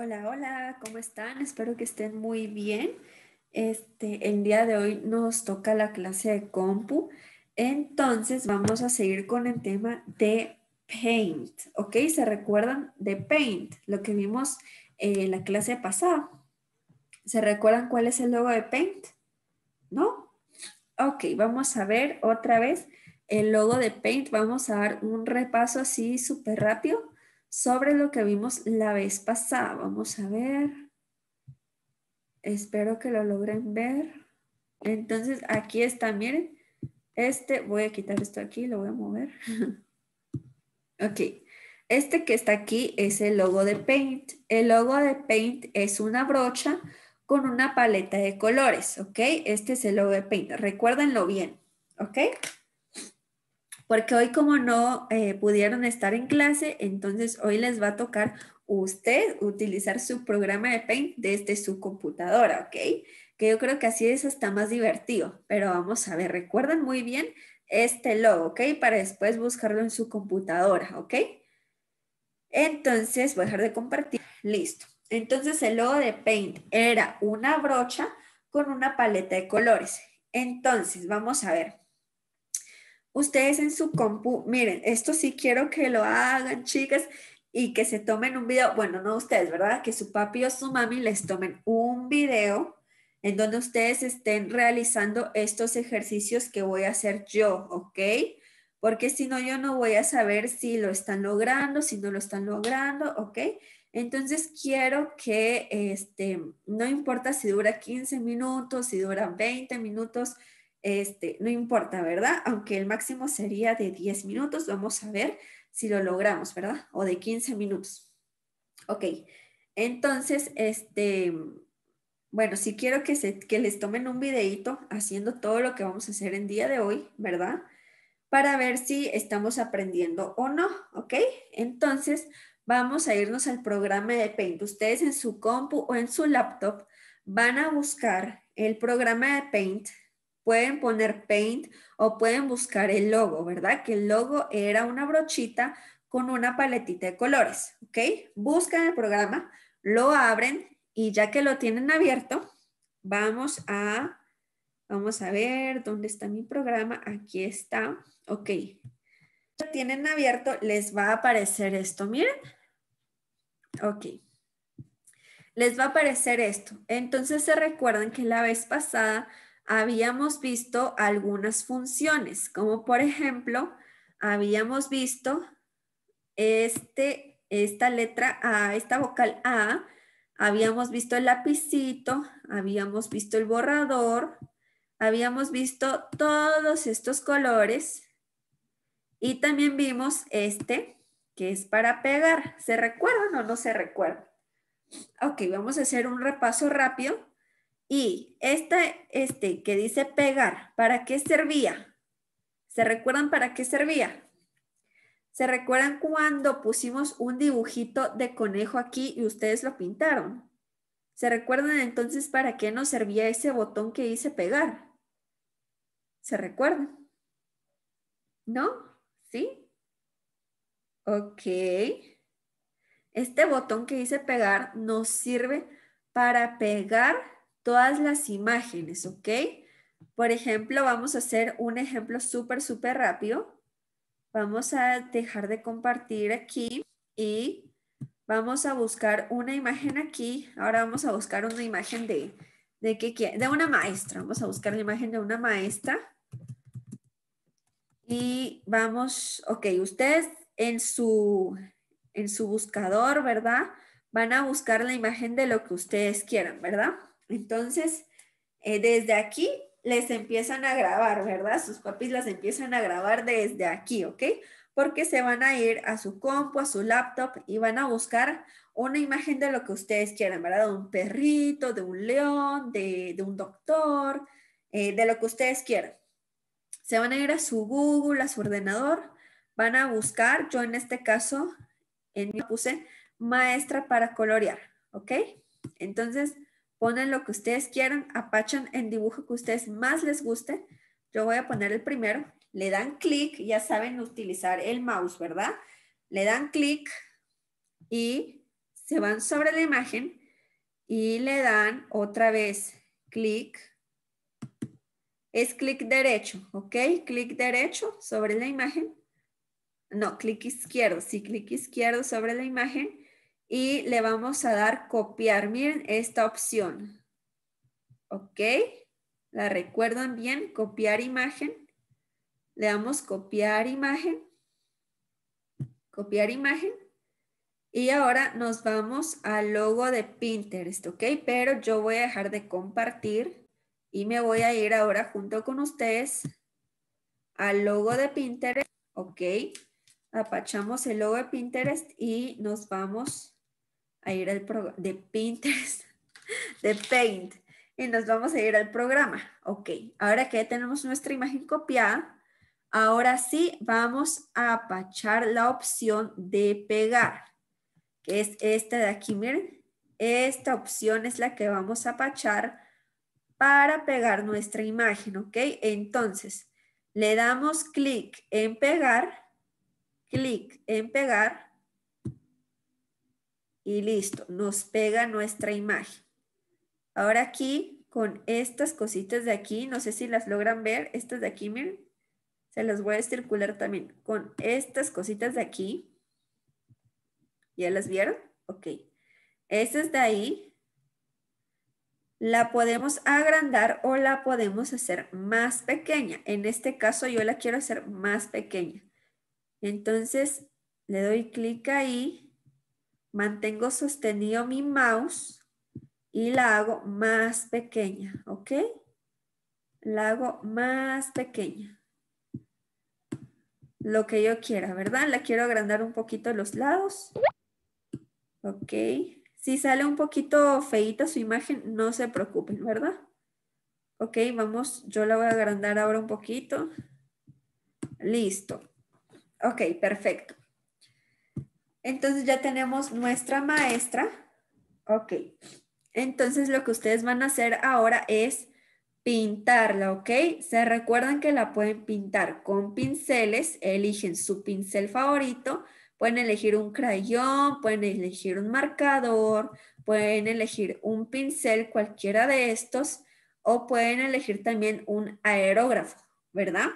Hola, hola, ¿cómo están? Espero que estén muy bien. Este, el día de hoy nos toca la clase de compu. Entonces vamos a seguir con el tema de paint, ¿ok? ¿Se recuerdan de paint? Lo que vimos en eh, la clase pasada. ¿Se recuerdan cuál es el logo de paint? ¿No? Ok, vamos a ver otra vez el logo de paint. Vamos a dar un repaso así súper rápido sobre lo que vimos la vez pasada. Vamos a ver. Espero que lo logren ver. Entonces aquí está, miren. Este, voy a quitar esto aquí, lo voy a mover. ok. Este que está aquí es el logo de Paint. El logo de Paint es una brocha con una paleta de colores, ¿ok? Este es el logo de Paint. Recuérdenlo bien, ¿ok? porque hoy como no eh, pudieron estar en clase, entonces hoy les va a tocar usted utilizar su programa de Paint desde su computadora, ¿ok? Que yo creo que así es hasta más divertido, pero vamos a ver, recuerden muy bien este logo, ¿ok? Para después buscarlo en su computadora, ¿ok? Entonces, voy a dejar de compartir. Listo. Entonces, el logo de Paint era una brocha con una paleta de colores. Entonces, vamos a ver ustedes en su compu, miren, esto sí quiero que lo hagan, chicas, y que se tomen un video, bueno, no ustedes, ¿verdad? Que su papi o su mami les tomen un video en donde ustedes estén realizando estos ejercicios que voy a hacer yo, ¿ok? Porque si no, yo no voy a saber si lo están logrando, si no lo están logrando, ¿ok? Entonces quiero que, este, no importa si dura 15 minutos, si dura 20 minutos, este, no importa, ¿verdad? Aunque el máximo sería de 10 minutos, vamos a ver si lo logramos, ¿verdad? O de 15 minutos. Ok, entonces, este, bueno, si quiero que, se, les tomen un videito haciendo todo lo que vamos a hacer en día de hoy, ¿verdad? Para ver si estamos aprendiendo o no, ¿ok? Entonces, vamos a irnos al programa de Paint. Ustedes en su compu o en su laptop van a buscar el programa de Paint pueden poner paint o pueden buscar el logo, ¿verdad? Que el logo era una brochita con una paletita de colores, ¿ok? Buscan el programa, lo abren y ya que lo tienen abierto, vamos a, vamos a ver dónde está mi programa. Aquí está, ok. Lo tienen abierto, les va a aparecer esto, miren. Ok. Les va a aparecer esto. Entonces se recuerdan que la vez pasada habíamos visto algunas funciones, como por ejemplo, habíamos visto este, esta letra A, esta vocal A, habíamos visto el lapicito, habíamos visto el borrador, habíamos visto todos estos colores y también vimos este que es para pegar. ¿Se recuerdan o no se recuerdan? Ok, vamos a hacer un repaso rápido y este, este que dice pegar, ¿para qué servía? ¿Se recuerdan para qué servía? ¿Se recuerdan cuando pusimos un dibujito de conejo aquí y ustedes lo pintaron? ¿Se recuerdan entonces para qué nos servía ese botón que dice pegar? ¿Se recuerdan? ¿No? ¿Sí? Ok. Este botón que dice pegar nos sirve para pegar todas las imágenes, ¿ok? Por ejemplo, vamos a hacer un ejemplo súper, súper rápido. Vamos a dejar de compartir aquí y vamos a buscar una imagen aquí. Ahora vamos a buscar una imagen de, de una maestra. Vamos a buscar la imagen de una maestra. Y vamos, ok, ustedes en su, en su buscador, ¿verdad? Van a buscar la imagen de lo que ustedes quieran, ¿verdad? Entonces, eh, desde aquí les empiezan a grabar, ¿verdad? Sus papis las empiezan a grabar desde aquí, ¿ok? Porque se van a ir a su compu, a su laptop y van a buscar una imagen de lo que ustedes quieran, ¿verdad? De un perrito, de un león, de, un doctor, eh, de lo que ustedes quieran. Se van a ir a su Google, a su ordenador, van a buscar, yo en este caso en, puse maestra para colorear, ¿ok? Entonces, ponen lo que ustedes quieran, apachan el dibujo que ustedes más les guste. Yo voy a poner el primero. Le dan clic, ya saben utilizar el mouse, ¿verdad? Le dan clic y se van sobre la imagen y le dan otra vez clic. Es clic derecho, ¿ok? Clic derecho sobre la imagen. No, clic izquierdo, sí, clic izquierdo sobre la imagen y le vamos a dar copiar. Miren esta opción. ¿Ok? ¿La recuerdan bien? Copiar imagen. Le damos copiar imagen. Copiar imagen. Y ahora nos vamos al logo de Pinterest, ¿ok? Pero yo voy a dejar de compartir y me voy a ir ahora junto con ustedes al logo de Pinterest, ¿ok? Apachamos el logo de Pinterest y nos vamos a ir al programa de Pinterest, de Paint, y nos vamos a ir al programa. Ok, ahora que ya tenemos nuestra imagen copiada, ahora sí vamos a apachar la opción de pegar, que es esta de aquí, miren. Esta opción es la que vamos a apachar para pegar nuestra imagen, ¿ok? Entonces, le damos clic en pegar, clic en pegar, y listo, nos pega nuestra imagen. Ahora aquí, con estas cositas de aquí, no sé si las logran ver, estas de aquí, miren, se las voy a circular también. Con estas cositas de aquí, ¿ya las vieron? Ok. Estas de ahí, la podemos agrandar o la podemos hacer más pequeña. En este caso yo la quiero hacer más pequeña. Entonces, le doy clic ahí mantengo sostenido mi mouse y la hago más pequeña, ¿ok? La hago más pequeña. Lo que yo quiera, ¿verdad? La quiero agrandar un poquito los lados. Ok. Si sale un poquito feita su imagen, no se preocupen, ¿verdad? Ok, vamos, yo la voy a agrandar ahora un poquito. Listo. Ok, perfecto. Entonces ya tenemos nuestra maestra. Ok. Entonces lo que ustedes van a hacer ahora es pintarla, ¿ok? Se recuerdan que la pueden pintar con pinceles, eligen su pincel favorito, pueden elegir un crayón, pueden elegir un marcador, pueden elegir un pincel, cualquiera de estos, o pueden elegir también un aerógrafo, ¿verdad?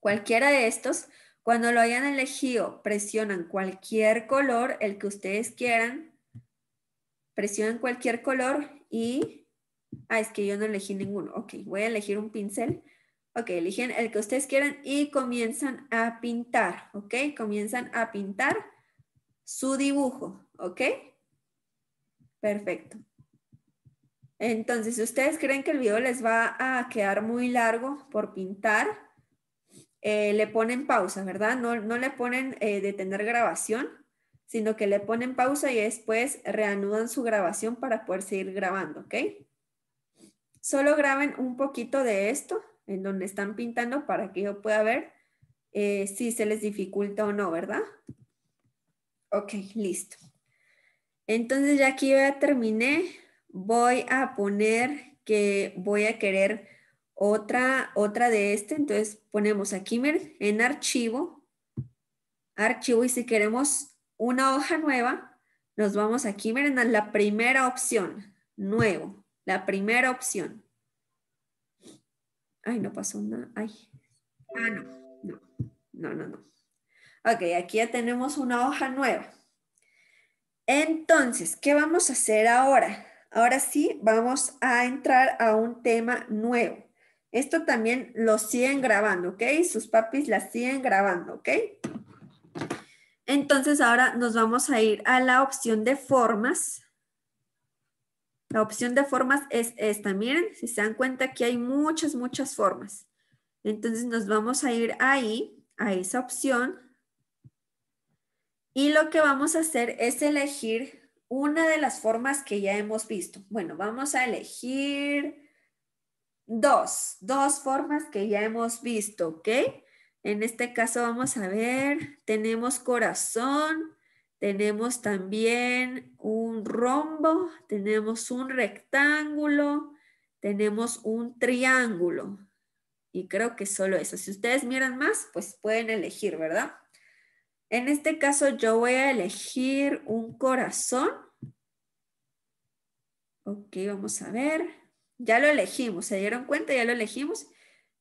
Cualquiera de estos cuando lo hayan elegido, presionan cualquier color, el que ustedes quieran. Presionan cualquier color y... Ah, es que yo no elegí ninguno. Ok, voy a elegir un pincel. Ok, eligen el que ustedes quieran y comienzan a pintar. Ok, comienzan a pintar su dibujo. Ok, perfecto. Entonces, si ustedes creen que el video les va a quedar muy largo por pintar, eh, le ponen pausa, ¿verdad? No, le ponen eh, detener grabación, sino que le ponen pausa y después reanudan su grabación para poder seguir grabando, ¿ok? Solo graben un poquito de esto, en donde están pintando, para que yo pueda ver eh, si se les dificulta o no, ¿verdad? Ok, listo. Entonces ya aquí ya terminé. Voy a poner que voy a querer otra, otra de este, entonces ponemos aquí en archivo, archivo y si queremos una hoja nueva, nos vamos aquí, miren, a la primera opción, nuevo, la primera opción. Ay, no pasó nada, ay. Ah, no, no, no, no, no. Ok, aquí ya tenemos una hoja nueva. Entonces, ¿qué vamos a hacer ahora? Ahora sí, vamos a entrar a un tema nuevo. Esto también lo siguen grabando, ¿ok? Sus papis las siguen grabando, ¿ok? Entonces ahora nos vamos a ir a la opción de formas. La opción de formas es esta. Miren, si se dan cuenta que hay muchas, muchas formas. Entonces nos vamos a ir ahí, a esa opción. Y lo que vamos a hacer es elegir una de las formas que ya hemos visto. Bueno, vamos a elegir Dos, dos formas que ya hemos visto, ¿ok? En este caso vamos a ver, tenemos corazón, tenemos también un rombo, tenemos un rectángulo, tenemos un triángulo. Y creo que solo eso. Si ustedes miran más, pues pueden elegir, ¿verdad? En este caso yo voy a elegir un corazón. Ok, vamos a ver. Ya lo elegimos, se dieron cuenta, ya lo elegimos.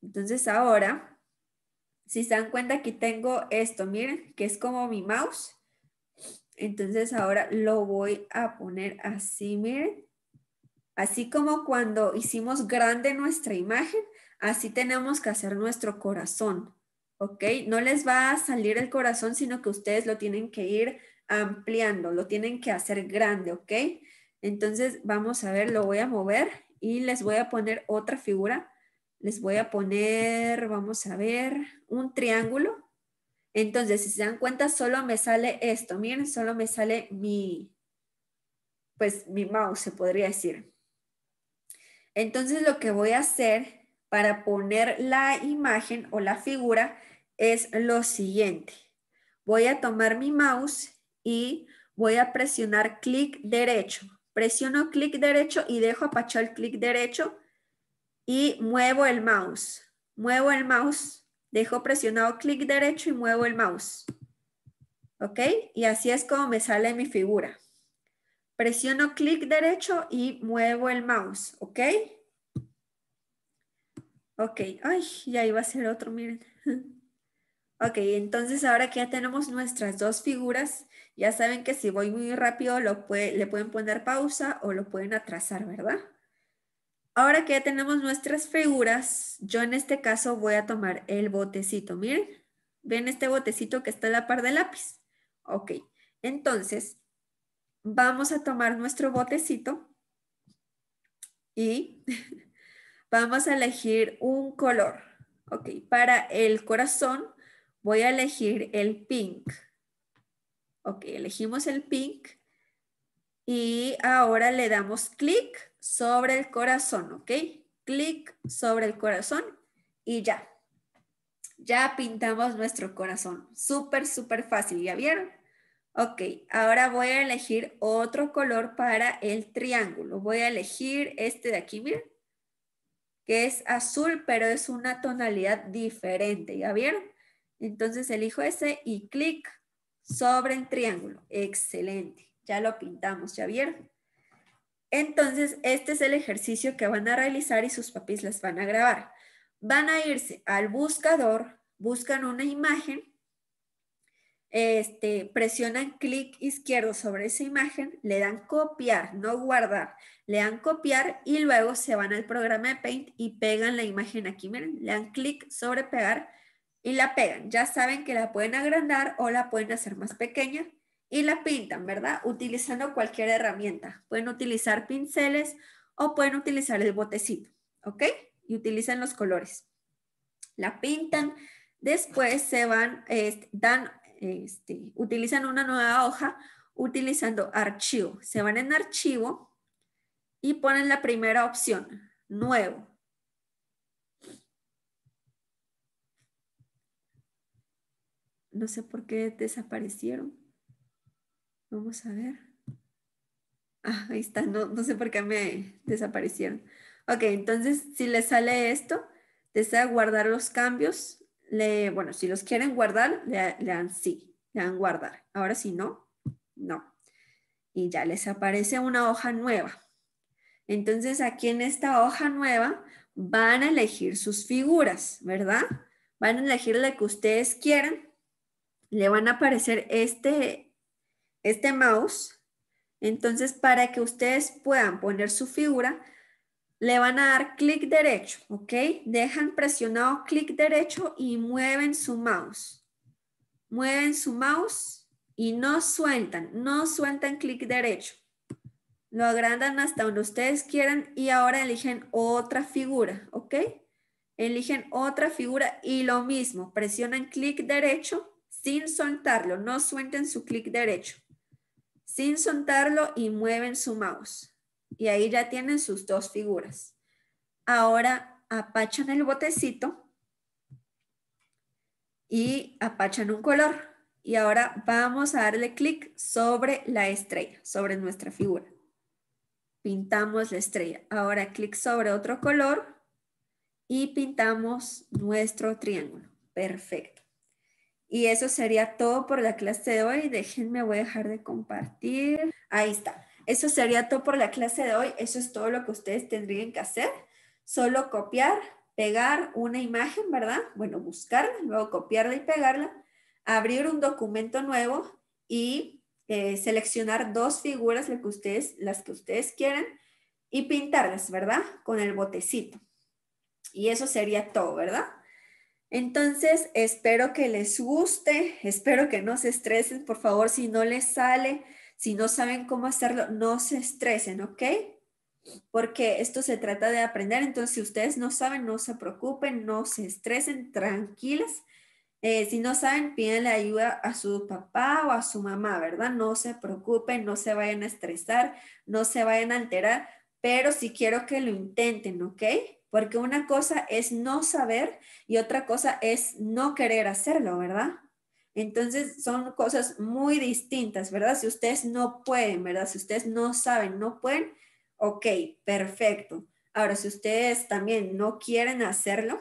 Entonces ahora, si se dan cuenta, aquí tengo esto, miren, que es como mi mouse. Entonces ahora lo voy a poner así, miren. Así como cuando hicimos grande nuestra imagen, así tenemos que hacer nuestro corazón, ¿ok? No les va a salir el corazón, sino que ustedes lo tienen que ir ampliando, lo tienen que hacer grande, ¿ok? Entonces vamos a ver, lo voy a mover y les voy a poner otra figura. Les voy a poner, vamos a ver, un triángulo. Entonces, si se dan cuenta, solo me sale esto. Miren, solo me sale mi, pues mi mouse, se podría decir. Entonces, lo que voy a hacer para poner la imagen o la figura es lo siguiente. Voy a tomar mi mouse y voy a presionar clic derecho presiono clic derecho y dejo apachado el clic derecho y muevo el mouse. Muevo el mouse, dejo presionado clic derecho y muevo el mouse. ¿Ok? Y así es como me sale mi figura. Presiono clic derecho y muevo el mouse. ¿Ok? Ok. Ay, ya iba a ser otro, miren. Ok, entonces ahora que ya tenemos nuestras dos figuras, ya saben que si voy muy rápido lo le pueden poner pausa o lo pueden atrasar, ¿verdad? Ahora que ya tenemos nuestras figuras, yo en este caso voy a tomar el botecito. Miren, ven este botecito que está en la par de lápiz. Ok, entonces vamos a tomar nuestro botecito y vamos a elegir un color. Ok, para el corazón voy a elegir el pink. Ok, elegimos el pink y ahora le damos clic sobre el corazón, ¿ok? Clic sobre el corazón y ya. Ya pintamos nuestro corazón. Súper, súper fácil, ¿ya vieron? Ok, ahora voy a elegir otro color para el triángulo. Voy a elegir este de aquí, miren, que es azul, pero es una tonalidad diferente, ¿ya vieron? Entonces elijo ese y clic sobre el triángulo. Excelente, ya lo pintamos, ¿ya vieron? Entonces, este es el ejercicio que van a realizar y sus papis las van a grabar. Van a irse al buscador, buscan una imagen, este, presionan clic izquierdo sobre esa imagen, le dan copiar, no guardar, le dan copiar y luego se van al programa de Paint y pegan la imagen aquí. Miren, le dan clic sobre pegar y la pegan. Ya saben que la pueden agrandar o la pueden hacer más pequeña y la pintan, ¿verdad? Utilizando cualquier herramienta. Pueden utilizar pinceles o pueden utilizar el botecito, ¿ok? Y utilizan los colores. La pintan, después se van, dan, este, utilizan una nueva hoja utilizando archivo. Se van en archivo y ponen la primera opción, nuevo. No sé por qué desaparecieron. Vamos a ver. Ah, ahí está, no, sé por qué me desaparecieron. Ok, entonces si les sale esto, desea guardar los cambios, bueno, si los quieren guardar, le, le dan sí, le dan guardar. Ahora si no, no. Y ya les aparece una hoja nueva. Entonces aquí en esta hoja nueva van a elegir sus figuras, ¿verdad? Van a elegir la que ustedes quieran le van a aparecer este, este mouse. Entonces, para que ustedes puedan poner su figura, le van a dar clic derecho, ¿ok? Dejan presionado clic derecho y mueven su mouse. Mueven su mouse y no sueltan, no sueltan clic derecho. Lo agrandan hasta donde ustedes quieran y ahora eligen otra figura, ¿ok? Eligen otra figura y lo mismo, presionan clic derecho sin soltarlo, no suelten su clic derecho, sin soltarlo y mueven su mouse. Y ahí ya tienen sus dos figuras. Ahora apachan el botecito y apachan un color. Y ahora vamos a darle clic sobre la estrella, sobre nuestra figura. Pintamos la estrella. Ahora clic sobre otro color y pintamos nuestro triángulo. Perfecto. Y eso sería todo por la clase de hoy. Déjenme, voy a dejar de compartir. Ahí está. Eso sería todo por la clase de hoy. Eso es todo lo que ustedes tendrían que hacer. Solo copiar, pegar una imagen, ¿verdad? Bueno, buscarla, luego copiarla y pegarla. Abrir un documento nuevo y eh, seleccionar dos figuras que, ustedes, las que ustedes quieren y pintarlas, ¿verdad? Con el botecito. Y eso sería todo, ¿verdad? Entonces, espero que les guste, espero que no se estresen, por favor, si no les sale, si no saben cómo hacerlo, no se estresen, ¿ok? Porque esto se trata de aprender, entonces si ustedes no saben, no se preocupen, no se estresen, tranquilas. Eh, si no saben, pídenle ayuda a su papá o a su mamá, ¿verdad? No se preocupen, no se vayan a estresar, no se vayan a alterar, pero sí quiero que lo intenten, ¿ok? Porque una cosa es no saber y otra cosa es no querer hacerlo, ¿verdad? Entonces son cosas muy distintas, ¿verdad? Si ustedes no pueden, ¿verdad? Si ustedes no saben, no pueden, ok, perfecto. Ahora, si ustedes también no quieren hacerlo,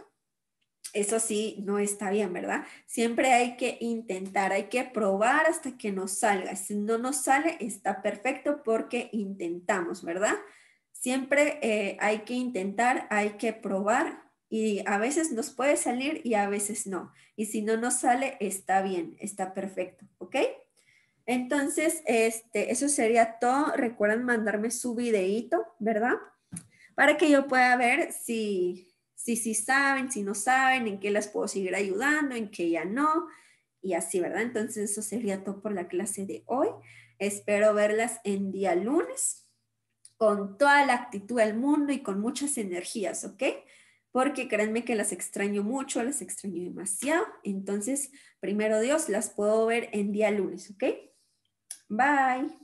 eso sí no está bien, ¿verdad? Siempre hay que intentar, hay que probar hasta que nos salga. Si no nos sale, está perfecto porque intentamos, ¿verdad? Siempre eh, hay que intentar, hay que probar y a veces nos puede salir y a veces no. Y si no nos sale, está bien, está perfecto, ¿ok? Entonces, este, eso sería todo. Recuerden mandarme su videíto, ¿verdad? Para que yo pueda ver si, si, si saben, si no saben, en qué las puedo seguir ayudando, en qué ya no, y así, ¿verdad? Entonces, eso sería todo por la clase de hoy. Espero verlas en día lunes con toda la actitud del mundo y con muchas energías, ¿ok? Porque créanme que las extraño mucho, las extraño demasiado. Entonces, primero Dios, las puedo ver en día lunes, ¿ok? Bye.